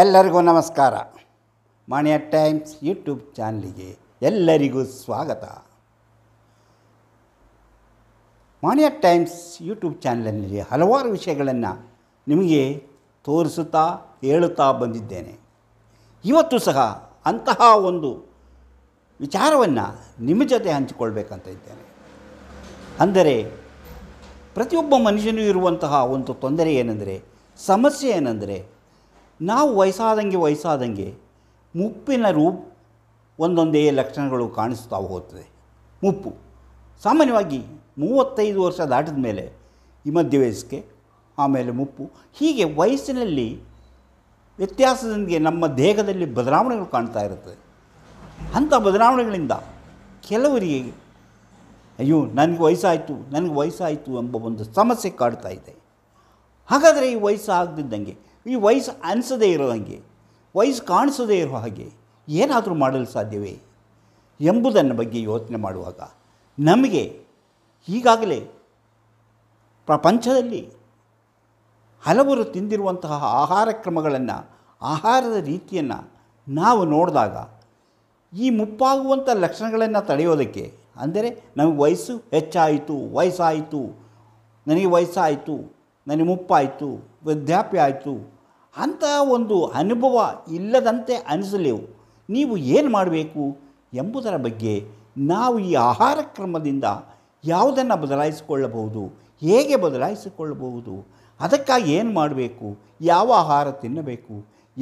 ಎಲ್ಲರಿಗೂ ನಮಸ್ಕಾರ ಮಾಣಿಯ Times YouTube ಚಾನಲಿಗೆ ಎಲ್ಲರಿಗೂ ಸ್ವಾಗತ ಮಾಣಿಯ ಟೈಮ್ಸ್ ಯೂಟ್ಯೂಬ್ ಚಾನಲಲ್ಲಿ ಹಲವಾರು ವಿಷಯಗಳನ್ನು ನಿಮಗೆ ತೋರಿಸುತ್ತಾ ಹೇಳುತ್ತಾ ಬಂದಿದ್ದೇನೆ ಇವತ್ತು ಸಹ ಅಂತಹ ಒಂದು ವಿಚಾರವನ್ನು ನಿಮ್ಮ ಜೊತೆ ಹಂಚಿಕೊಳ್ಬೇಕಂತ ಇದ್ದೇನೆ ಅಂದರೆ ಪ್ರತಿಯೊಬ್ಬ ಮನುಷ್ಯನೂ ಇರುವಂತಹ ಒಂದು ತೊಂದರೆ ಏನೆಂದರೆ ಸಮಸ್ಯೆ ಏನೆಂದರೆ ನಾವು ವಯಸ್ಸಾದಂಗೆ ವಯಸ್ಸಾದಂಗೆ ಮುಪ್ಪಿನ ರೂಪ ಒಂದೊಂದೇ ಲಕ್ಷಣಗಳು ಕಾಣಿಸ್ತಾ ಹೋಗ್ತದೆ ಮುಪ್ಪು ಸಾಮಾನ್ಯವಾಗಿ ಮೂವತ್ತೈದು ವರ್ಷ ದಾಟಿದ ಮೇಲೆ ಈ ಮಧ್ಯ ವಯಸ್ಸಿಗೆ ಆಮೇಲೆ ಮುಪ್ಪು ಹೀಗೆ ವಯಸ್ಸಿನಲ್ಲಿ ವ್ಯತ್ಯಾಸದೊಂದಿಗೆ ನಮ್ಮ ದೇಹದಲ್ಲಿ ಬದಲಾವಣೆಗಳು ಕಾಣ್ತಾ ಇರುತ್ತದೆ ಅಂಥ ಬದಲಾವಣೆಗಳಿಂದ ಕೆಲವರಿಗೆ ಅಯ್ಯೋ ನನಗೆ ವಯಸ್ಸಾಯಿತು ನನಗೆ ವಯಸ್ಸಾಯಿತು ಎಂಬ ಒಂದು ಸಮಸ್ಯೆ ಕಾಡ್ತಾ ಇದೆ ಹಾಗಾದರೆ ಈ ವಯಸ್ಸು ಈ ವಯಸ್ಸು ಅನಿಸದೇ ಇರೋ ಹಾಗೆ ವಯಸ್ಸು ಕಾಣಿಸದೇ ಇರೋ ಹಾಗೆ ಏನಾದರೂ ಮಾಡಲು ಸಾಧ್ಯವೇ ಎಂಬುದನ್ನು ಬಗ್ಗೆ ಯೋಚನೆ ಮಾಡುವಾಗ ನಮಗೆ ಈಗಾಗಲೇ ಪ್ರಪಂಚದಲ್ಲಿ ಹಲವರು ತಿಂದಿರುವಂತಹ ಆಹಾರ ಕ್ರಮಗಳನ್ನು ಆಹಾರದ ರೀತಿಯನ್ನು ನಾವು ನೋಡಿದಾಗ ಈ ಮುಪ್ಪಾಗುವಂಥ ಲಕ್ಷಣಗಳನ್ನು ತಡೆಯೋದಕ್ಕೆ ಅಂದರೆ ನಮಗೆ ವಯಸ್ಸು ಹೆಚ್ಚಾಯಿತು ವಯಸ್ಸಾಯಿತು ನನಗೆ ವಯಸ್ಸಾಯಿತು ನನಗೆ ಮುಪ್ಪಾಯಿತು ವೃದ್ಧಾಪ್ಯ ಆಯಿತು ಅಂತಹ ಒಂದು ಅನುಭವ ಇಲ್ಲದಂತೆ ಅನಿಸಲೇವು ನೀವು ಏನು ಮಾಡಬೇಕು ಎಂಬುದರ ಬಗ್ಗೆ ನಾವು ಈ ಆಹಾರ ಕ್ರಮದಿಂದ ಯಾವುದನ್ನು ಬದಲಾಯಿಸಿಕೊಳ್ಳಬಹುದು ಹೇಗೆ ಬದಲಾಯಿಸಿಕೊಳ್ಳಬಹುದು ಅದಕ್ಕಾಗಿ ಏನು ಮಾಡಬೇಕು ಯಾವ ಆಹಾರ ತಿನ್ನಬೇಕು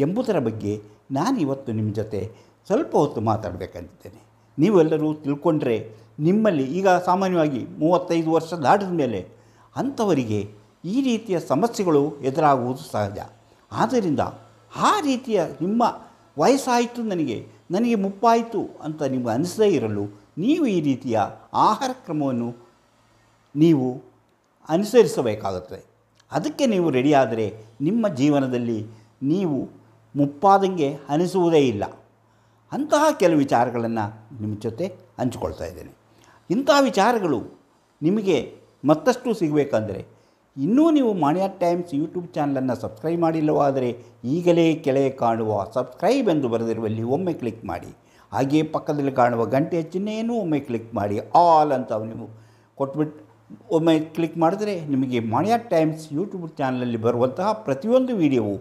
ಎಂಬುದರ ಬಗ್ಗೆ ನಾನು ಇವತ್ತು ನಿಮ್ಮ ಜೊತೆ ಸ್ವಲ್ಪ ಹೊತ್ತು ಮಾತಾಡಬೇಕಂತಿದ್ದೇನೆ ನೀವೆಲ್ಲರೂ ತಿಳ್ಕೊಂಡ್ರೆ ನಿಮ್ಮಲ್ಲಿ ಈಗ ಸಾಮಾನ್ಯವಾಗಿ ಮೂವತ್ತೈದು ವರ್ಷ ದಾಟಿದ ಮೇಲೆ ಅಂಥವರಿಗೆ ಈ ರೀತಿಯ ಸಮಸ್ಯೆಗಳು ಎದುರಾಗುವುದು ಸಹಜ ಆದ್ದರಿಂದ ಆ ರೀತಿಯ ನಿಮ್ಮ ವಯಸ್ಸಾಯಿತು ನನಗೆ ನನಗೆ ಮುಪ್ಪಾಯಿತು ಅಂತ ನಿಮಗೆ ಅನಿಸದೇ ಇರಲು ನೀವು ಈ ರೀತಿಯ ಆಹಾರ ಕ್ರಮವನ್ನು ನೀವು ಅನುಸರಿಸಬೇಕಾಗುತ್ತದೆ ಅದಕ್ಕೆ ನೀವು ರೆಡಿಯಾದರೆ ನಿಮ್ಮ ಜೀವನದಲ್ಲಿ ನೀವು ಮುಪ್ಪಾದಂಗೆ ಅನಿಸುವುದೇ ಇಲ್ಲ ಅಂತಹ ಕೆಲವು ವಿಚಾರಗಳನ್ನು ನಿಮ್ಮ ಜೊತೆ ಹಂಚಿಕೊಳ್ತಾ ಇದ್ದೇನೆ ಇಂತಹ ವಿಚಾರಗಳು ನಿಮಗೆ ಮತ್ತಷ್ಟು ಸಿಗಬೇಕಂದರೆ ಇನ್ನೂ ನೀವು ಮಾಣಿಯ ಟೈಮ್ಸ್ ಯೂಟ್ಯೂಬ್ ಚಾನಲನ್ನು ಸಬ್ಸ್ಕ್ರೈಬ್ ಮಾಡಿಲ್ಲವಾದರೆ ಈಗಲೇ ಕೆಳಗೆ ಕಾಣುವ ಸಬ್ಸ್ಕ್ರೈಬ್ ಎಂದು ಬರೆದಿರುವಲ್ಲಿ ಒಮ್ಮೆ ಕ್ಲಿಕ್ ಮಾಡಿ ಹಾಗೆಯೇ ಪಕ್ಕದಲ್ಲಿ ಕಾಣುವ ಗಂಟೆಯ ಚಿಹ್ನೆಯನ್ನು ಒಮ್ಮೆ ಕ್ಲಿಕ್ ಮಾಡಿ ಆಲ್ ಅಂತ ನೀವು ಕೊಟ್ಬಿಟ್ಟು ಒಮ್ಮೆ ಕ್ಲಿಕ್ ಮಾಡಿದರೆ ನಿಮಗೆ ಮಾಣಿಯ ಟೈಮ್ಸ್ ಯೂಟ್ಯೂಬ್ ಚಾನಲಲ್ಲಿ ಬರುವಂತಹ ಪ್ರತಿಯೊಂದು ವಿಡಿಯೋವು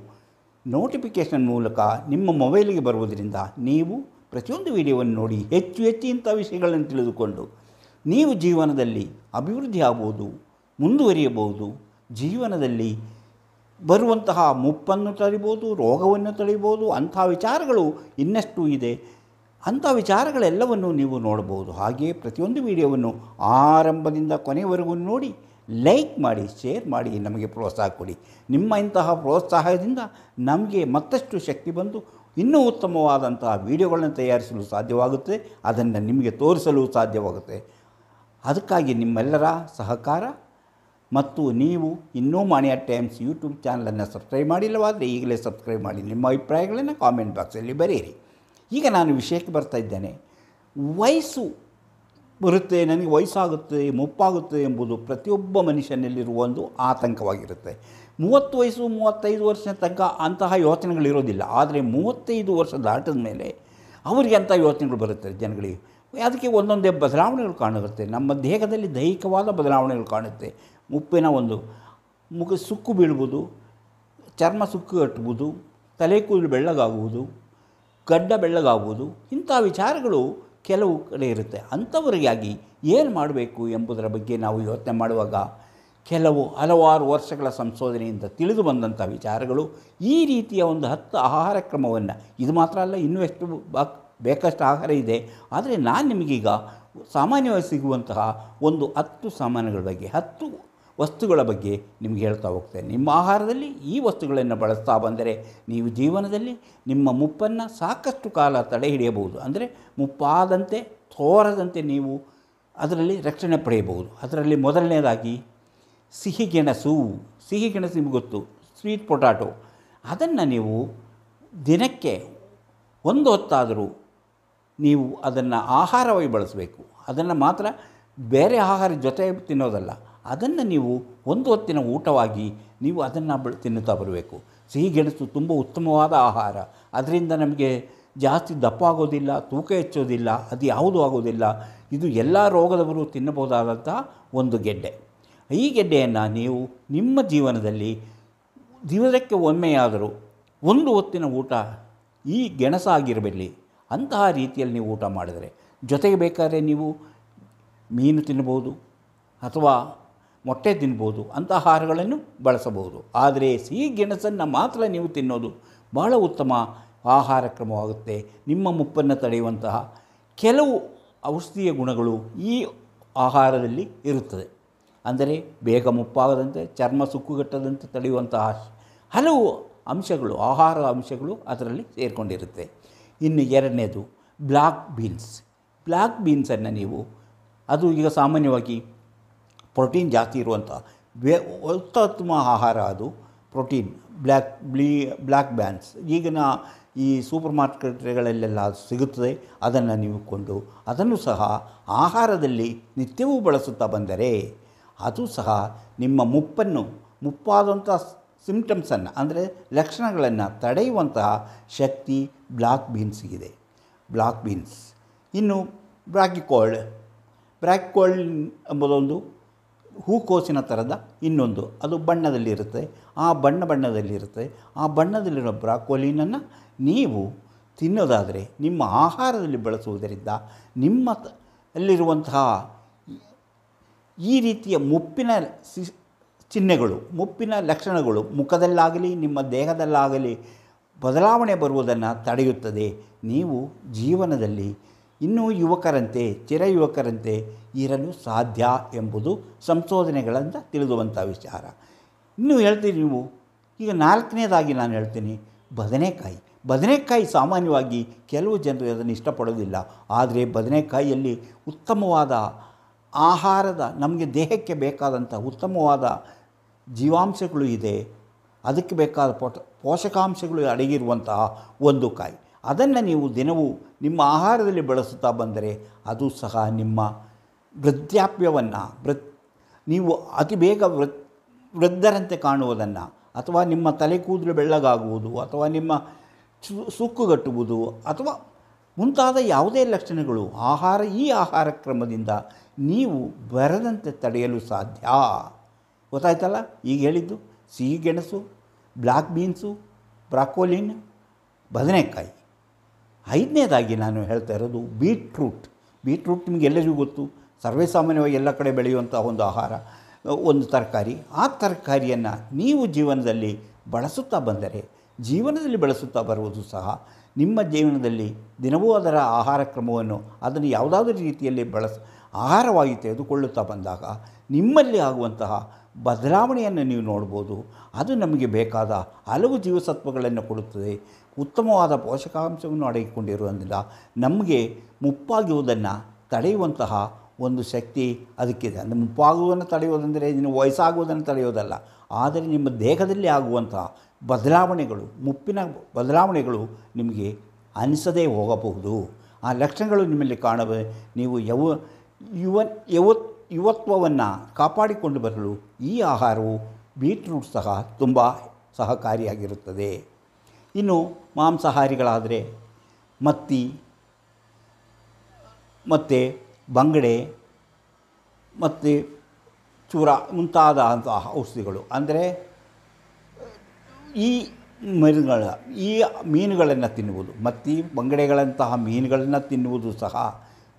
ನೋಟಿಫಿಕೇಷನ್ ಮೂಲಕ ನಿಮ್ಮ ಮೊಬೈಲಿಗೆ ಬರುವುದರಿಂದ ನೀವು ಪ್ರತಿಯೊಂದು ವಿಡಿಯೋವನ್ನು ನೋಡಿ ಹೆಚ್ಚು ಹೆಚ್ಚು ಇಂಥ ವಿಷಯಗಳನ್ನು ತಿಳಿದುಕೊಂಡು ನೀವು ಜೀವನದಲ್ಲಿ ಅಭಿವೃದ್ಧಿ ಆಗ್ಬೋದು ಮುಂದುವರಿಯಬಹುದು ಜೀವನದಲ್ಲಿ ಬರುವಂತಹ ಮುಪ್ಪನ್ನು ತಡಿಬೋದು ರೋಗವನ್ನು ತಡಿಬೋದು ಅಂಥ ವಿಚಾರಗಳು ಇನ್ನಷ್ಟು ಇದೆ ಅಂಥ ವಿಚಾರಗಳೆಲ್ಲವನ್ನು ನೀವು ನೋಡಬಹುದು ಹಾಗೆಯೇ ಪ್ರತಿಯೊಂದು ವಿಡಿಯೋವನ್ನು ಆರಂಭದಿಂದ ಕೊನೆಯವರೆಗೂ ನೋಡಿ ಲೈಕ್ ಮಾಡಿ ಶೇರ್ ಮಾಡಿ ನಮಗೆ ಪ್ರೋತ್ಸಾಹ ಕೊಡಿ ನಿಮ್ಮ ಇಂತಹ ಪ್ರೋತ್ಸಾಹದಿಂದ ನಮಗೆ ಮತ್ತಷ್ಟು ಶಕ್ತಿ ಬಂದು ಇನ್ನೂ ಉತ್ತಮವಾದಂತಹ ವಿಡಿಯೋಗಳನ್ನು ತಯಾರಿಸಲು ಸಾಧ್ಯವಾಗುತ್ತೆ ಅದನ್ನು ನಿಮಗೆ ತೋರಿಸಲು ಸಾಧ್ಯವಾಗುತ್ತೆ ಅದಕ್ಕಾಗಿ ನಿಮ್ಮೆಲ್ಲರ ಸಹಕಾರ ಮತ್ತು ನೀವು ಇನ್ನೂ ಮಾಣಿಯ ಟೈಮ್ಸ್ ಯೂಟ್ಯೂಬ್ ಚಾನಲನ್ನು ಸಬ್ಸ್ಕ್ರೈಬ್ ಮಾಡಿಲ್ಲವಾದರೆ ಈಗಲೇ ಸಬ್ಸ್ಕ್ರೈಬ್ ಮಾಡಿ ನಿಮ್ಮ ಅಭಿಪ್ರಾಯಗಳನ್ನು ಕಾಮೆಂಟ್ ಬಾಕ್ಸಲ್ಲಿ ಬರೆಯಿರಿ ಈಗ ನಾನು ವಿಷಯಕ್ಕೆ ಬರ್ತಾ ಇದ್ದೇನೆ ವಯಸ್ಸು ಬರುತ್ತೆ ನನಗೆ ವಯಸ್ಸಾಗುತ್ತೆ ಮುಪ್ಪಾಗುತ್ತೆ ಎಂಬುದು ಪ್ರತಿಯೊಬ್ಬ ಮನುಷ್ಯನಲ್ಲಿರುವ ಒಂದು ಆತಂಕವಾಗಿರುತ್ತೆ ಮೂವತ್ತು ವಯಸ್ಸು ಮೂವತ್ತೈದು ವರ್ಷದ ತನಕ ಅಂತಹ ಯೋಚನೆಗಳಿರೋದಿಲ್ಲ ಆದರೆ ಮೂವತ್ತೈದು ವರ್ಷ ದಾಟಿದ ಮೇಲೆ ಅವರಿಗೆ ಅಂಥ ಯೋಚನೆಗಳು ಬರುತ್ತೆ ಜನಗಳಿಗೆ ಅದಕ್ಕೆ ಒಂದೊಂದೇ ಬದಲಾವಣೆಗಳು ಕಾಣುತ್ತೆ ನಮ್ಮ ದೇಹದಲ್ಲಿ ದೈಹಿಕವಾದ ಬದಲಾವಣೆಗಳು ಕಾಣುತ್ತೆ ಮುಪ್ಪಿನ ಒಂದು ಮುಖ ಸುಕ್ಕು ಬೀಳ್ಬೋದು ಚರ್ಮ ಸುಕ್ಕು ಕಟ್ಟುವುದು ತಲೆ ಕೂದಲು ಬೆಳ್ಳಗಾಗುವುದು ಗಡ್ಡ ಬೆಳ್ಳಗಾಗುವುದು ಇಂಥ ವಿಚಾರಗಳು ಕೆಲವು ಕಡೆ ಇರುತ್ತೆ ಅಂಥವರಿಗಾಗಿ ಏನು ಮಾಡಬೇಕು ಎಂಬುದರ ಬಗ್ಗೆ ನಾವು ಯೋಚನೆ ಮಾಡುವಾಗ ಕೆಲವು ಹಲವಾರು ವರ್ಷಗಳ ಸಂಶೋಧನೆಯಿಂದ ತಿಳಿದು ಬಂದಂಥ ವಿಚಾರಗಳು ಈ ರೀತಿಯ ಒಂದು ಹತ್ತು ಆಹಾರ ಕ್ರಮವನ್ನು ಇದು ಮಾತ್ರ ಅಲ್ಲ ಇನ್ನೂ ಎಷ್ಟು ಬೇಕಷ್ಟು ಆಹಾರ ಇದೆ ಆದರೆ ನಾನು ನಿಮಗೀಗ ಸಾಮಾನ್ಯವಾಗಿ ಸಿಗುವಂತಹ ಒಂದು ಹತ್ತು ಸಾಮಾನುಗಳ ಬಗ್ಗೆ ಹತ್ತು ವಸ್ತುಗಳ ಬಗ್ಗೆ ನಿಮ್ಗೆ ಹೇಳ್ತಾ ಹೋಗ್ತೇನೆ ನಿಮ್ಮ ಆಹಾರದಲ್ಲಿ ಈ ವಸ್ತುಗಳನ್ನು ಬಳಸ್ತಾ ಬಂದರೆ ನೀವು ಜೀವನದಲ್ಲಿ ನಿಮ್ಮ ಮುಪ್ಪನ್ನು ಸಾಕಷ್ಟು ಕಾಲ ತಡೆ ಹಿಡಿಯಬಹುದು ಅಂದರೆ ಮುಪ್ಪಾದಂತೆ ತೋರದಂತೆ ನೀವು ಅದರಲ್ಲಿ ರಕ್ಷಣೆ ಪಡೆಯಬಹುದು ಅದರಲ್ಲಿ ಮೊದಲನೇದಾಗಿ ಸಿಹಿ ಗೆಣಸು ಸಿಹಿ ಗೆಣಸು ನಿಮಗೆ ಗೊತ್ತು ಸ್ವೀಟ್ ಪೊಟ್ಯಾಟೊ ಅದನ್ನು ನೀವು ದಿನಕ್ಕೆ ಒಂದು ಹೊತ್ತಾದರೂ ನೀವು ಅದನ್ನು ಆಹಾರವಾಗಿ ಬಳಸಬೇಕು ಅದನ್ನು ಮಾತ್ರ ಬೇರೆ ಆಹಾರ ಜೊತೆ ತಿನ್ನೋದಲ್ಲ ಅದನ್ನು ನೀವು ಒಂದು ಹೊತ್ತಿನ ಊಟವಾಗಿ ನೀವು ಅದನ್ನು ತಿನ್ನುತ್ತಾ ಬರಬೇಕು ಸಿಹಿ ಗೆಣಸು ತುಂಬ ಉತ್ತಮವಾದ ಆಹಾರ ಅದರಿಂದ ನಮಗೆ ಜಾಸ್ತಿ ದಪ್ಪ ಆಗೋದಿಲ್ಲ ತೂಕ ಹೆಚ್ಚೋದಿಲ್ಲ ಅದು ಯಾವುದೂ ಆಗೋದಿಲ್ಲ ಇದು ಎಲ್ಲ ರೋಗದವರು ತಿನ್ನಬಹುದಾದಂಥ ಒಂದು ಗೆಡ್ಡೆ ಈ ಗೆಡ್ಡೆಯನ್ನು ನೀವು ನಿಮ್ಮ ಜೀವನದಲ್ಲಿ ದಿವಸಕ್ಕೆ ಒಮ್ಮೆಯಾದರೂ ಒಂದು ಹೊತ್ತಿನ ಊಟ ಈ ಗೆಣಸಾಗಿರಬಲ್ಲಿ ಅಂತಹ ರೀತಿಯಲ್ಲಿ ನೀವು ಊಟ ಮಾಡಿದರೆ ಜೊತೆಗೆ ಬೇಕಾದರೆ ನೀವು ಮೀನು ತಿನ್ಬೋದು ಅಥವಾ ಮೊಟ್ಟೆ ತಿನ್ಬೋದು ಅಂತ ಆಹಾರಗಳನ್ನು ಬಳಸಬಹುದು ಆದರೆ ಸಿಹಿ ಗೆಣಸನ್ನು ಮಾತ್ರ ನೀವು ತಿನ್ನೋದು ಬಹಳ ಉತ್ತಮ ಆಹಾರ ಕ್ರಮವಾಗುತ್ತೆ ನಿಮ್ಮ ಮುಪ್ಪನ್ನು ತಡೆಯುವಂತಹ ಕೆಲವು ಔಷಧೀಯ ಗುಣಗಳು ಈ ಆಹಾರದಲ್ಲಿ ಇರುತ್ತದೆ ಅಂದರೆ ಬೇಗ ಮುಪ್ಪಾಗದಂತೆ ಚರ್ಮ ಸುಕ್ಕುಗಟ್ಟದಂತೆ ತಡೆಯುವಂತಹ ಹಲವು ಅಂಶಗಳು ಆಹಾರ ಅಂಶಗಳು ಅದರಲ್ಲಿ ಸೇರಿಕೊಂಡಿರುತ್ತೆ ಇನ್ನು ಎರಡನೇದು ಬ್ಲಾಕ್ ಬೀನ್ಸ್ ಬ್ಲ್ಯಾಕ್ ಬೀನ್ಸನ್ನು ನೀವು ಅದು ಈಗ ಸಾಮಾನ್ಯವಾಗಿ ಪ್ರೋಟೀನ್ ಜಾಸ್ತಿ ಇರುವಂಥ ಉತ್ತಮ ಆಹಾರ ಅದು ಪ್ರೋಟೀನ್ ಬ್ಲ್ಯಾಕ್ ಬ್ಲೀ ಬ್ಲ್ಯಾಕ್ ಬ್ಯಾನ್ಸ್ ಈಗಿನ ಈ ಸೂಪರ್ ಮಾರ್ಕೆಟ್ಗಳಲ್ಲೆಲ್ಲ ಸಿಗುತ್ತದೆ ಅದನ್ನು ನೀವು ಕೊಂಡು ಅದನ್ನು ಸಹ ಆಹಾರದಲ್ಲಿ ನಿತ್ಯವೂ ಬಳಸುತ್ತಾ ಬಂದರೆ ಅದು ಸಹ ನಿಮ್ಮ ಮುಪ್ಪನ್ನು ಮುಪ್ಪಾದಂಥ ಸಿಂಪ್ಟಮ್ಸನ್ನು ಅಂದರೆ ಲಕ್ಷಣಗಳನ್ನು ತಡೆಯುವಂತಹ ಶಕ್ತಿ ಬ್ಲಾಕ್ ಬೀನ್ಸ್ಗಿದೆ ಬ್ಲಾಕ್ ಬೀನ್ಸ್ ಇನ್ನು ಬ್ರಾಕ್ ಕೋಲ್ಡ್ ಎಂಬುದೊಂದು ಹೂಕೋಸಿನ ಥರದ ಇನ್ನೊಂದು ಅದು ಬಣ್ಣದಲ್ಲಿರುತ್ತೆ ಆ ಬಣ್ಣ ಬಣ್ಣದಲ್ಲಿರುತ್ತೆ ಆ ಬಣ್ಣದಲ್ಲಿರೋ ಬ್ರಾಕೋಲಿನನ್ನು ನೀವು ತಿನ್ನೋದಾದರೆ ನಿಮ್ಮ ಆಹಾರದಲ್ಲಿ ಬಳಸುವುದರಿಂದ ನಿಮ್ಮ ಅಲ್ಲಿರುವಂತಹ ಈ ರೀತಿಯ ಮುಪ್ಪಿನ ಸಿ ಚಿಹ್ನೆಗಳು ಮುಪ್ಪಿನ ಲಕ್ಷಣಗಳು ಮುಖದಲ್ಲಾಗಲಿ ನಿಮ್ಮ ದೇಹದಲ್ಲಾಗಲಿ ಬದಲಾವಣೆ ಬರುವುದನ್ನು ತಡೆಯುತ್ತದೆ ನೀವು ಜೀವನದಲ್ಲಿ ಇನ್ನೂ ಯುವಕರಂತೆ ಚಿರ ಯುವಕರಂತೆ ಇರಲು ಸಾಧ್ಯ ಎಂಬುದು ಸಂಶೋಧನೆಗಳಿಂದ ತಿಳಿದುವಂಥ ವಿಚಾರ ಇನ್ನೂ ಹೇಳ್ತೀನಿ ನೀವು ಈಗ ನಾಲ್ಕನೇದಾಗಿ ನಾನು ಹೇಳ್ತೀನಿ ಬದನೆಕಾಯಿ ಬದನೆಕಾಯಿ ಸಾಮಾನ್ಯವಾಗಿ ಕೆಲವು ಜನರು ಅದನ್ನು ಇಷ್ಟಪಡೋದಿಲ್ಲ ಆದರೆ ಬದನೆಕಾಯಿಯಲ್ಲಿ ಉತ್ತಮವಾದ ಆಹಾರದ ನಮಗೆ ದೇಹಕ್ಕೆ ಬೇಕಾದಂಥ ಉತ್ತಮವಾದ ಜೀವಾಂಶಗಳು ಇದೆ ಅದಕ್ಕೆ ಬೇಕಾದ ಪೋಷಕಾಂಶಗಳು ಅಡಗಿರುವಂತಹ ಒಂದು ಕಾಯಿ ಅದನ್ನು ನೀವು ದಿನವೂ ನಿಮ್ಮ ಆಹಾರದಲ್ಲಿ ಬಳಸುತ್ತಾ ಬಂದರೆ ಅದು ಸಹ ನಿಮ್ಮ ವೃದ್ಧಾಪ್ಯವನ್ನು ವೃತ್ ನೀವು ಅತಿ ಬೇಗ ವೃದ್ಧರಂತೆ ಕಾಣುವುದನ್ನು ಅಥವಾ ನಿಮ್ಮ ತಲೆ ಕೂದಲು ಬೆಳ್ಳಗಾಗುವುದು ಅಥವಾ ನಿಮ್ಮ ಸುಕ್ಕುಗಟ್ಟುವುದು ಅಥವಾ ಮುಂತಾದ ಯಾವುದೇ ಲಕ್ಷಣಗಳು ಆಹಾರ ಈ ಆಹಾರ ಕ್ರಮದಿಂದ ನೀವು ಬರದಂತೆ ತಡೆಯಲು ಸಾಧ್ಯ ಗೊತ್ತಾಯ್ತಲ್ಲ ಈಗ ಹೇಳಿದ್ದು ಸಿಹಿ ಗೆಣಸು ಬ್ಲ್ಯಾಕ್ ಬೀನ್ಸು ಬ್ರಾಕೋಲಿನ್ ಬದನೆಕಾಯಿ ಐದನೇದಾಗಿ ನಾನು ಹೇಳ್ತಾ ಇರೋದು ಬೀಟ್ರೂಟ್ ಬೀಟ್ರೂಟ್ ಎಲ್ಲರಿಗೂ ಗೊತ್ತು ಸರ್ವೇ ಸಾಮಾನ್ಯವಾಗಿ ಎಲ್ಲ ಕಡೆ ಬೆಳೆಯುವಂಥ ಒಂದು ಆಹಾರ ಒಂದು ತರಕಾರಿ ಆ ತರಕಾರಿಯನ್ನು ನೀವು ಜೀವನದಲ್ಲಿ ಬಳಸುತ್ತಾ ಬಂದರೆ ಜೀವನದಲ್ಲಿ ಬಳಸುತ್ತಾ ಬರುವುದು ಸಹ ನಿಮ್ಮ ಜೀವನದಲ್ಲಿ ದಿನವೂ ಅದರ ಆಹಾರ ಕ್ರಮವನ್ನು ಅದನ್ನು ಯಾವುದಾದ್ರೂ ರೀತಿಯಲ್ಲಿ ಬಳಸ ಆಹಾರವಾಗಿ ತೆಗೆದುಕೊಳ್ಳುತ್ತಾ ಬಂದಾಗ ನಿಮ್ಮಲ್ಲಿ ಆಗುವಂತಹ ಬದಲಾವಣೆಯನ್ನು ನೀವು ನೋಡ್ಬೋದು ಅದು ನಮಗೆ ಬೇಕಾದ ಹಲವು ಜೀವಸತ್ವಗಳನ್ನು ಕೊಡುತ್ತದೆ ಉತ್ತಮವಾದ ಪೋಷಕಾಂಶವನ್ನು ಅಡಗಿಕೊಂಡಿರುವುದರಿಂದ ನಮಗೆ ಮುಪ್ಪಾಗುವುದನ್ನು ತಡೆಯುವಂತಹ ಒಂದು ಶಕ್ತಿ ಅದಕ್ಕಿದೆ ಅಂದರೆ ಮುಪ್ಪಾಗುವುದನ್ನು ತಡೆಯುವುದೆಂದರೆ ನೀವು ವಯಸ್ಸಾಗುವುದನ್ನು ತಡೆಯೋದಲ್ಲ ಆದರೆ ನಿಮ್ಮ ದೇಹದಲ್ಲಿ ಆಗುವಂತಹ ಬದಲಾವಣೆಗಳು ಮುಪ್ಪಿನ ಬದಲಾವಣೆಗಳು ನಿಮಗೆ ಅನಿಸದೇ ಹೋಗಬಹುದು ಆ ಲಕ್ಷಣಗಳು ನಿಮ್ಮಲ್ಲಿ ಕಾಣಬೇ ನೀವು ಯವ ಯುವ ಯುವ ಯುವತ್ವವನ್ನು ಕಾಪಾಡಿಕೊಂಡು ಬರಲು ಈ ಆಹಾರವು ಬೀಟ್ರೂಟ್ ಸಹ ತುಂಬ ಸಹಕಾರಿಯಾಗಿರುತ್ತದೆ ಇನ್ನು ಮಾಂಸಾಹಾರಿಗಳಾದರೆ ಮತ್ತಿ ಮತ್ತು ಬಂಗಡೆ ಮತ್ತು ಚೂರ ಮುಂತಾದ ಔಷಧಿಗಳು ಅಂದರೆ ಈ ಮರಿಗಳ ಈ ಮೀನುಗಳನ್ನು ತಿನ್ನುವುದು ಮತ್ತಿ ಬಂಗಡೆಗಳಂತಹ ಮೀನುಗಳನ್ನು ತಿನ್ನುವುದು ಸಹ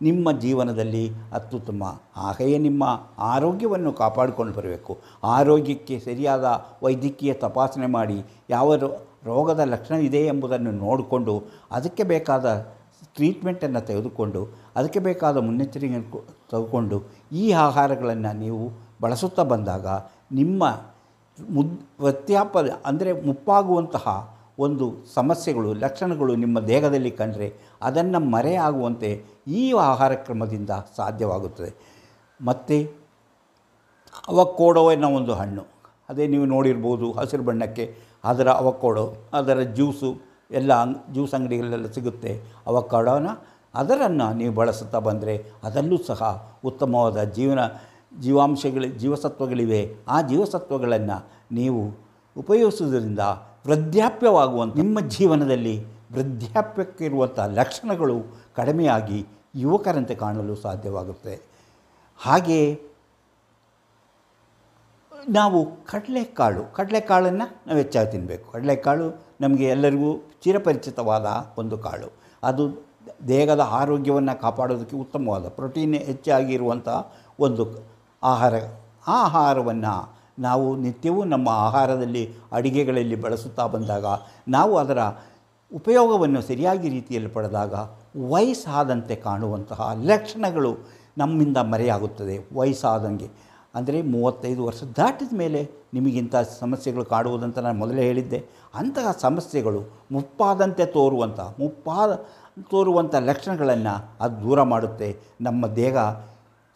ನಿಮ್ಮ ಜೀವನದಲ್ಲಿ ಅತ್ಯುತ್ತಮ ಹಾಗೆಯೇ ನಿಮ್ಮ ಆರೋಗ್ಯವನ್ನು ಕಾಪಾಡಿಕೊಂಡು ಬರಬೇಕು ಆರೋಗ್ಯಕ್ಕೆ ಸರಿಯಾದ ವೈದ್ಯಕೀಯ ತಪಾಸಣೆ ಮಾಡಿ ಯಾವ ರೋಗದ ಲಕ್ಷಣ ಇದೆ ಎಂಬುದನ್ನು ನೋಡಿಕೊಂಡು ಅದಕ್ಕೆ ಬೇಕಾದ ಟ್ರೀಟ್ಮೆಂಟನ್ನು ತೆಗೆದುಕೊಂಡು ಅದಕ್ಕೆ ಬೇಕಾದ ಮುನ್ನೆಚ್ಚರಿಕೆ ತಗೊಂಡು ಈ ಆಹಾರಗಳನ್ನು ನೀವು ಬಳಸುತ್ತಾ ಬಂದಾಗ ನಿಮ್ಮ ಮುದ್ ವ್ಯತ್ಯಾಪ ಅಂದರೆ ಮುಪ್ಪಾಗುವಂತಹ ಒಂದು ಸಮಸ್ಯೆಗಳು ಲಕ್ಷಣಗಳು ನಿಮ್ಮ ದೇಹದಲ್ಲಿ ಕಂಡರೆ ಅದನ್ನು ಮರೆಯಾಗುವಂತೆ ಈ ಆಹಾರ ಕ್ರಮದಿಂದ ಸಾಧ್ಯವಾಗುತ್ತದೆ ಮತ್ತು ಅವಕೋಡೋ ಎನ್ನೋ ಒಂದು ಹಣ್ಣು ಅದೇ ನೀವು ನೋಡಿರ್ಬೋದು ಹಸಿರು ಬಣ್ಣಕ್ಕೆ ಅದರ ಅವಕೋಡೋ ಅದರ ಜ್ಯೂಸು ಎಲ್ಲ ಜ್ಯೂಸ್ ಅಂಗಡಿಗಳಲ್ಲೆಲ್ಲ ಸಿಗುತ್ತೆ ಅವಕಾಡೋನ ಅದರನ್ನು ನೀವು ಬಳಸುತ್ತಾ ಬಂದರೆ ಅದಲ್ಲೂ ಸಹ ಉತ್ತಮವಾದ ಜೀವನ ಜೀವಾಂಶಗಳು ಜೀವಸತ್ವಗಳಿವೆ ಆ ಜೀವಸತ್ವಗಳನ್ನು ನೀವು ಉಪಯೋಗಿಸುವುದರಿಂದ ವೃದ್ಧಾಪ್ಯವಾಗುವಂಥ ನಿಮ್ಮ ಜೀವನದಲ್ಲಿ ವೃದ್ಧಾಪ್ಯಕ್ಕಿರುವಂಥ ಲಕ್ಷಣಗಳು ಕಡಿಮೆಯಾಗಿ ಯುವಕರಂತೆ ಕಾಣಲು ಸಾಧ್ಯವಾಗುತ್ತೆ ಹಾಗೆ ನಾವು ಕಡಲೆಕಾಳು ಕಡಲೆಕಾಳನ್ನು ನಾವು ಹೆಚ್ಚಾಗಿ ತಿನ್ನಬೇಕು ಕಡಲೆಕಾಳು ನಮಗೆ ಎಲ್ಲರಿಗೂ ಚಿರಪರಿಚಿತವಾದ ಒಂದು ಕಾಳು ಅದು ದೇಹದ ಆರೋಗ್ಯವನ್ನು ಕಾಪಾಡೋದಕ್ಕೆ ಉತ್ತಮವಾದ ಪ್ರೋಟೀನ್ ಹೆಚ್ಚಾಗಿರುವಂಥ ಒಂದು ಆಹಾರ ಆಹಾರವನ್ನು ನಾವು ನಿತ್ಯವೂ ನಮ್ಮ ಆಹಾರದಲ್ಲಿ ಅಡಿಗೆಗಳಲ್ಲಿ ಬಳಸುತ್ತಾ ಬಂದಾಗ ನಾವು ಅದರ ಉಪಯೋಗವನ್ನು ಸರಿಯಾಗಿ ರೀತಿಯಲ್ಲಿ ಪಡೆದಾಗ ವಯಸ್ಸಾದಂತೆ ಕಾಣುವಂತಹ ಲಕ್ಷಣಗಳು ನಮ್ಮಿಂದ ಮರೆಯಾಗುತ್ತದೆ ವಯಸ್ಸಾದಂಗೆ ಅಂದರೆ ಮೂವತ್ತೈದು ವರ್ಷ ದಾಟಿದ ಮೇಲೆ ನಿಮಗಿಂಥ ಸಮಸ್ಯೆಗಳು ಕಾಡುವುದಂತ ನಾನು ಮೊದಲೇ ಹೇಳಿದ್ದೆ ಅಂತಹ ಸಮಸ್ಯೆಗಳು ಮುಪ್ಪಾದಂತೆ ತೋರುವಂಥ ಮುಪ್ಪಾದ ತೋರುವಂಥ ಲಕ್ಷಣಗಳನ್ನು ಅದು ದೂರ ಮಾಡುತ್ತೆ ನಮ್ಮ ದೇಹ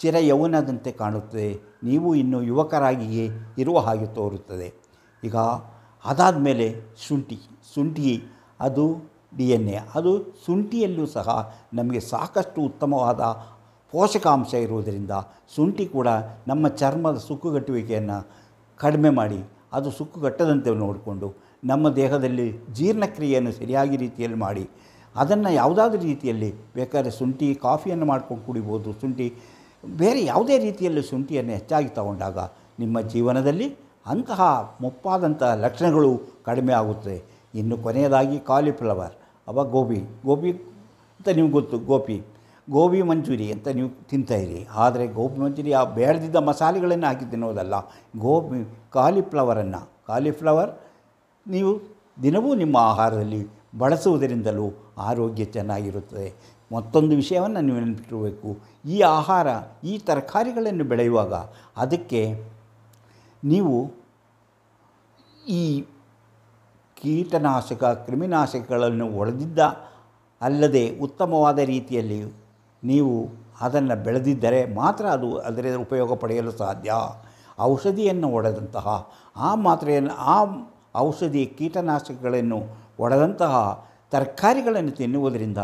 ಚಿರ ಯೌವನದಂತೆ ಕಾಣುತ್ತದೆ ನೀವು ಇನ್ನು ಯುವಕರಾಗಿಯೇ ಇರುವ ಹಾಗೆ ತೋರುತ್ತದೆ ಈಗ ಅದಾದ ಮೇಲೆ ಶುಂಠಿ ಶುಂಠಿ ಅದು ಡಿ ಎನ್ ಎ ಅದು ಶುಂಠಿಯಲ್ಲೂ ಸಹ ನಮಗೆ ಸಾಕಷ್ಟು ಉತ್ತಮವಾದ ಪೋಷಕಾಂಶ ಇರುವುದರಿಂದ ಶುಂಠಿ ಕೂಡ ನಮ್ಮ ಚರ್ಮದ ಸುಕ್ಕುಗಟ್ಟುವಿಕೆಯನ್ನು ಕಡಿಮೆ ಮಾಡಿ ಅದು ಸುಕ್ಕುಗಟ್ಟದಂತೆ ನೋಡಿಕೊಂಡು ನಮ್ಮ ದೇಹದಲ್ಲಿ ಜೀರ್ಣಕ್ರಿಯೆಯನ್ನು ಸರಿಯಾಗಿ ರೀತಿಯಲ್ಲಿ ಮಾಡಿ ಅದನ್ನು ಯಾವುದಾದ್ರೂ ರೀತಿಯಲ್ಲಿ ಬೇಕಾದರೆ ಶುಂಠಿ ಕಾಫಿಯನ್ನು ಮಾಡ್ಕೊಂಡು ಕುಡಿಬೋದು ಶುಂಠಿ ಬೇರೆ ಯಾವುದೇ ರೀತಿಯಲ್ಲಿ ಶುಂಠಿಯನ್ನು ಹೆಚ್ಚಾಗಿ ತಗೊಂಡಾಗ ನಿಮ್ಮ ಜೀವನದಲ್ಲಿ ಅಂತಹ ಮುಪ್ಪಾದಂತಹ ಲಕ್ಷಣಗಳು ಕಡಿಮೆ ಆಗುತ್ತೆ ಇನ್ನು ಕೊನೆಯದಾಗಿ ಕಾಲಿಫ್ಲವರ್ ಅವ ಗೋಬಿ ಗೋಬಿ ಅಂತ ನಿಮ್ಗೆ ಗೊತ್ತು ಗೋಬಿ ಗೋಬಿ ಮಂಚೂರಿ ಅಂತ ನೀವು ತಿಂತಾಯಿರಿ ಆದರೆ ಗೋಬಿ ಮಂಚೂರಿ ಆ ಬೇಡದಿದ್ದ ಮಸಾಲೆಗಳನ್ನು ಹಾಕಿ ತಿನ್ನೋದಲ್ಲ ಗೋಬಿ ಕಾಲಿಫ್ಲವರನ್ನು ಕಾಲಿಫ್ಲವರ್ ನೀವು ದಿನವೂ ನಿಮ್ಮ ಆಹಾರದಲ್ಲಿ ಬಳಸುವುದರಿಂದಲೂ ಆರೋಗ್ಯ ಚೆನ್ನಾಗಿರುತ್ತದೆ ಮತ್ತೊಂದು ವಿಷಯವನ್ನು ನೀವು ನೆನಪಿಟ್ಟಿರಬೇಕು ಈ ಆಹಾರ ಈ ತರಕಾರಿಗಳನ್ನು ಬೆಳೆಯುವಾಗ ಅದಕ್ಕೆ ನೀವು ಈ ಕೀಟನಾಶಕ ಕ್ರಿಮಿನಾಶಕಗಳನ್ನು ಒಡೆದಿದ್ದ ಅಲ್ಲದೆ ಉತ್ತಮವಾದ ರೀತಿಯಲ್ಲಿ ನೀವು ಅದನ್ನು ಬೆಳೆದಿದ್ದರೆ ಮಾತ್ರ ಅದು ಅದರ ಉಪಯೋಗ ಪಡೆಯಲು ಸಾಧ್ಯ ಔಷಧಿಯನ್ನು ಒಡೆದಂತಹ ಆ ಮಾತ್ರೆಯನ್ನು ಆ ಔಷಧಿ ಕೀಟನಾಶಕಗಳನ್ನು ಒಡೆದಂತಹ ತರಕಾರಿಗಳನ್ನು ತಿನ್ನುವುದರಿಂದ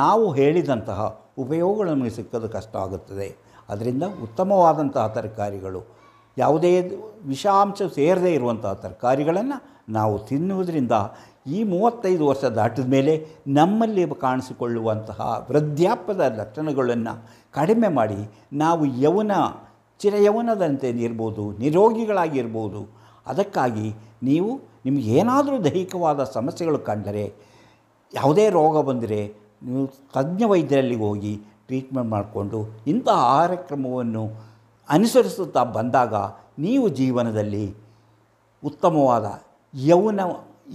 ನಾವು ಹೇಳಿದಂತಹ ಉಪಯೋಗಗಳು ನಮಗೆ ಸಿಕ್ಕೋದು ಕಷ್ಟ ಆಗುತ್ತದೆ ಅದರಿಂದ ಉತ್ತಮವಾದಂತಹ ತರಕಾರಿಗಳು ಯಾವುದೇ ವಿಷಾಂಶ ಸೇರದೇ ಇರುವಂತಹ ತರಕಾರಿಗಳನ್ನು ನಾವು ತಿನ್ನುವುದರಿಂದ ಈ ಮೂವತ್ತೈದು ವರ್ಷ ದಾಟಿದ ಮೇಲೆ ನಮ್ಮಲ್ಲಿ ಕಾಣಿಸಿಕೊಳ್ಳುವಂತಹ ವೃದ್ಧಾಪ್ಯದ ಲಕ್ಷಣಗಳನ್ನು ಕಡಿಮೆ ಮಾಡಿ ನಾವು ಯವನ ಚಿರಯವನದಂತೆ ಇರ್ಬೋದು ನಿರೋಗಿಗಳಾಗಿರ್ಬೋದು ಅದಕ್ಕಾಗಿ ನೀವು ನಿಮಗೇನಾದರೂ ದೈಹಿಕವಾದ ಸಮಸ್ಯೆಗಳು ಕಂಡರೆ ಯಾವುದೇ ರೋಗ ಬಂದರೆ ನೀವು ತಜ್ಞ ವೈದ್ಯರಲ್ಲಿ ಹೋಗಿ ಟ್ರೀಟ್ಮೆಂಟ್ ಮಾಡಿಕೊಂಡು ಇಂಥ ಆಹಾರ ಕ್ರಮವನ್ನು ಅನುಸರಿಸುತ್ತಾ ಬಂದಾಗ ನೀವು ಜೀವನದಲ್ಲಿ ಉತ್ತಮವಾದ ಯೌನ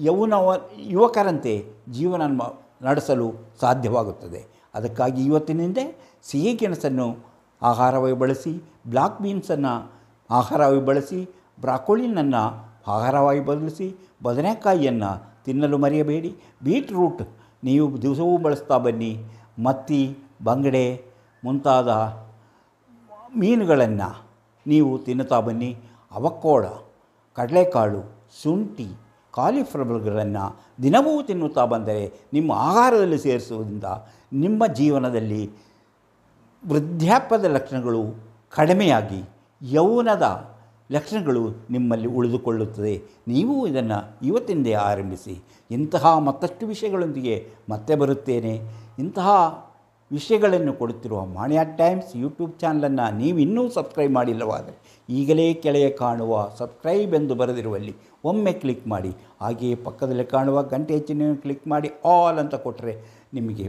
ಯೌನವ ಯುವಕರಂತೆ ಜೀವನ ನಡೆಸಲು ಸಾಧ್ಯವಾಗುತ್ತದೆ ಅದಕ್ಕಾಗಿ ಇವತ್ತಿನಿಂದ ಸಿಹಿ ಗೆಣಸನ್ನು ಆಹಾರವಾಗಿ ಬಳಸಿ ಬ್ಲ್ಯಾಕ್ ಬೀನ್ಸನ್ನು ಆಹಾರವಾಗಿ ಬಳಸಿ ಬ್ರಾಕೋಳಿನನ್ನು ಆಹಾರವಾಗಿ ಬದಲಿಸಿ ಬದನೆಕಾಯಿಯನ್ನು ತಿನ್ನಲು ಮರೆಯಬೇಡಿ ಬೀಟ್ರೂಟ್ ನೀವು ದಿವಸವೂ ಬಳಸ್ತಾ ಬನ್ನಿ ಮತ್ತಿ ಬಂಗಡೆ ಮುಂತಾದ ಮೀನುಗಳನ್ನು ನೀವು ತಿನ್ನುತ್ತಾ ಬನ್ನಿ ಅವಕೋಡ ಕಡಲೆಕಾಳು ಶುಂಠಿ ಕಾಲಿಫ್ಲವರ್ಗಳನ್ನು ದಿನವೂ ತಿನ್ನುತ್ತಾ ಬಂದರೆ ನಿಮ್ಮ ಆಹಾರದಲ್ಲಿ ಸೇರಿಸುವುದರಿಂದ ನಿಮ್ಮ ಜೀವನದಲ್ಲಿ ವೃದ್ಧಾಪ್ಯದ ಲಕ್ಷಣಗಳು ಕಡಿಮೆಯಾಗಿ ಯೌವನದ ಲಕ್ಷಣಗಳು ನಿಮ್ಮಲ್ಲಿ ಉಳಿದುಕೊಳ್ಳುತ್ತದೆ ನೀವು ಇದನ್ನು ಇವತ್ತಿಂದೇ ಆರಂಭಿಸಿ ಇಂತಹ ಮತ್ತಷ್ಟು ವಿಷಯಗಳೊಂದಿಗೆ ಮತ್ತೆ ಬರುತ್ತೇನೆ ಇಂತಹ ವಿಷಯಗಳನ್ನು ಕೊಡುತ್ತಿರುವ ಮಾಣ್ಯ ಟೈಮ್ಸ್ ಯೂಟ್ಯೂಬ್ ಚಾನಲನ್ನು ನೀವು ಇನ್ನೂ ಸಬ್ಸ್ಕ್ರೈಬ್ ಮಾಡಿಲ್ಲವಾದರೆ ಈಗಲೇ ಕೆಳಗೆ ಕಾಣುವ ಸಬ್ಸ್ಕ್ರೈಬ್ ಎಂದು ಬರೆದಿರುವಲ್ಲಿ ಒಮ್ಮೆ ಕ್ಲಿಕ್ ಮಾಡಿ ಹಾಗೆಯೇ ಪಕ್ಕದಲ್ಲಿ ಕಾಣುವ ಗಂಟೆ ಚಿಹ್ನೆಯನ್ನು ಕ್ಲಿಕ್ ಮಾಡಿ ಆಲ್ ಅಂತ ಕೊಟ್ಟರೆ ನಿಮಗೆ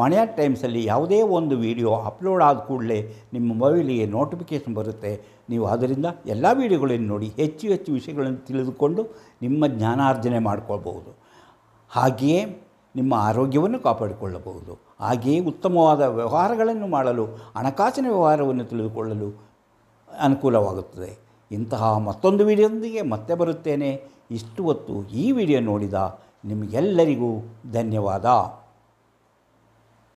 ಮನೆಯ ಟೈಮ್ಸಲ್ಲಿ ಯಾವುದೇ ಒಂದು ವಿಡಿಯೋ ಅಪ್ಲೋಡ್ ಆದ ಕೂಡಲೇ ನಿಮ್ಮ ಮೊಬೈಲಿಗೆ ನೋಟಿಫಿಕೇಷನ್ ಬರುತ್ತೆ ನೀವು ಅದರಿಂದ ಎಲ್ಲ ವೀಡಿಯೋಗಳನ್ನು ನೋಡಿ ಹೆಚ್ಚು ಹೆಚ್ಚು ವಿಷಯಗಳನ್ನು ತಿಳಿದುಕೊಂಡು ನಿಮ್ಮ ಜ್ಞಾನಾರ್ಜನೆ ಮಾಡಿಕೊಳ್ಬಹುದು ಹಾಗೆಯೇ ನಿಮ್ಮ ಆರೋಗ್ಯವನ್ನು ಕಾಪಾಡಿಕೊಳ್ಳಬಹುದು ಹಾಗೆಯೇ ಉತ್ತಮವಾದ ವ್ಯವಹಾರಗಳನ್ನು ಮಾಡಲು ಹಣಕಾಸಿನ ವ್ಯವಹಾರವನ್ನು ತಿಳಿದುಕೊಳ್ಳಲು ಅನುಕೂಲವಾಗುತ್ತದೆ ಇಂತಹ ಮತ್ತೊಂದು ವಿಡಿಯೋದೊಂದಿಗೆ ಮತ್ತೆ ಬರುತ್ತೇನೆ ಇಷ್ಟು ಹೊತ್ತು ಈ ವಿಡಿಯೋ ನೋಡಿದ ನಿಮಗೆಲ್ಲರಿಗೂ ಧನ್ಯವಾದ